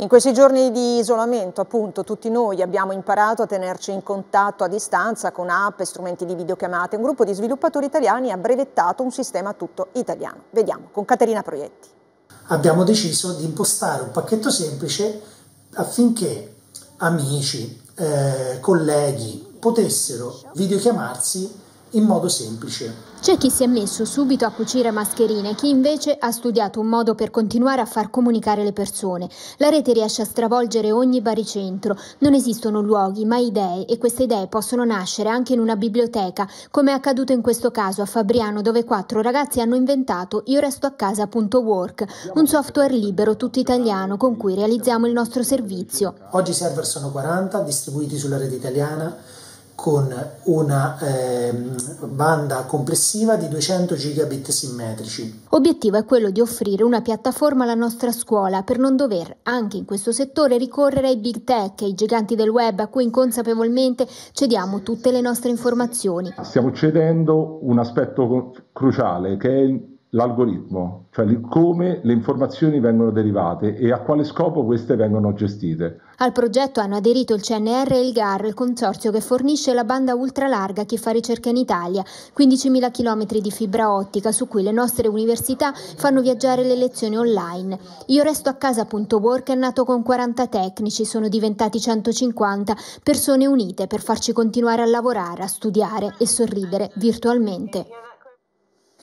In questi giorni di isolamento, appunto, tutti noi abbiamo imparato a tenerci in contatto a distanza con app e strumenti di videochiamate. Un gruppo di sviluppatori italiani ha brevettato un sistema tutto italiano. Vediamo, con Caterina Proietti. Abbiamo deciso di impostare un pacchetto semplice affinché amici, eh, colleghi potessero videochiamarsi in modo semplice. C'è chi si è messo subito a cucire mascherine, chi invece ha studiato un modo per continuare a far comunicare le persone. La rete riesce a stravolgere ogni baricentro. Non esistono luoghi, ma idee, e queste idee possono nascere anche in una biblioteca, come è accaduto in questo caso a Fabriano, dove quattro ragazzi hanno inventato io resto a casa.work, un software libero tutto italiano con cui realizziamo il nostro servizio. Oggi i server sono 40 distribuiti sulla rete italiana con una eh, banda complessiva di 200 gigabit simmetrici. Obiettivo è quello di offrire una piattaforma alla nostra scuola per non dover, anche in questo settore, ricorrere ai big tech, ai giganti del web a cui inconsapevolmente cediamo tutte le nostre informazioni. Stiamo cedendo un aspetto cruciale che è il l'algoritmo, cioè come le informazioni vengono derivate e a quale scopo queste vengono gestite. Al progetto hanno aderito il CNR e il GAR, il consorzio che fornisce la banda ultralarga che fa ricerca in Italia, 15.000 km di fibra ottica su cui le nostre università fanno viaggiare le lezioni online. Io resto a casa.work è nato con 40 tecnici, sono diventati 150 persone unite per farci continuare a lavorare, a studiare e sorridere virtualmente.